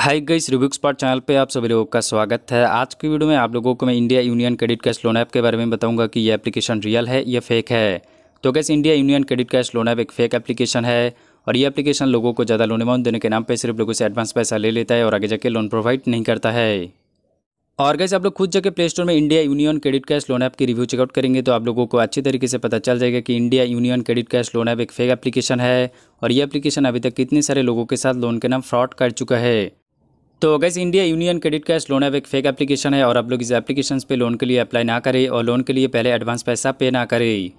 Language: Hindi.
high guys review expert channel पे आप सभी लोगों का स्वागत है आज की वीडियो में आप लोगों को मैं India union credit cash loan app के बारे में बताऊंगा कि ये एप्लीकेशन रियल है या फेक है तो कैसे India union credit cash loan app एक फेक एप्लीकेशन है और ये एप्लीकेशन लोगों को ज़्यादा लोन अमाउंट देने के नाम पर सिर्फ लोगों से एडवांस पैसा ले लेता है और आगे जाके लोन प्रोवाइड नहीं करता है और कैसे आप लोग खुद जाके प्ले स्टोर में India union credit cash loan app की रिव्यू चेकआउट करेंगे तो आप लोगों को अच्छी तरीके से पता चल जाएगा कि India union credit cash loan app एक फेक एप्लीकेशन है और ये एप्लीकेशन अभी तक कितने सारे लोगों के साथ लोन के नाम फ्रॉड कर चुका है तो guys India union credit cash loan अब एक फेक एप्लीकेशन है और आप लोग इस एप्लीकेशन पे लोन के लिए अप्लाई ना करें और लोन के लिए पहले एडवांस पैसा पे ना करें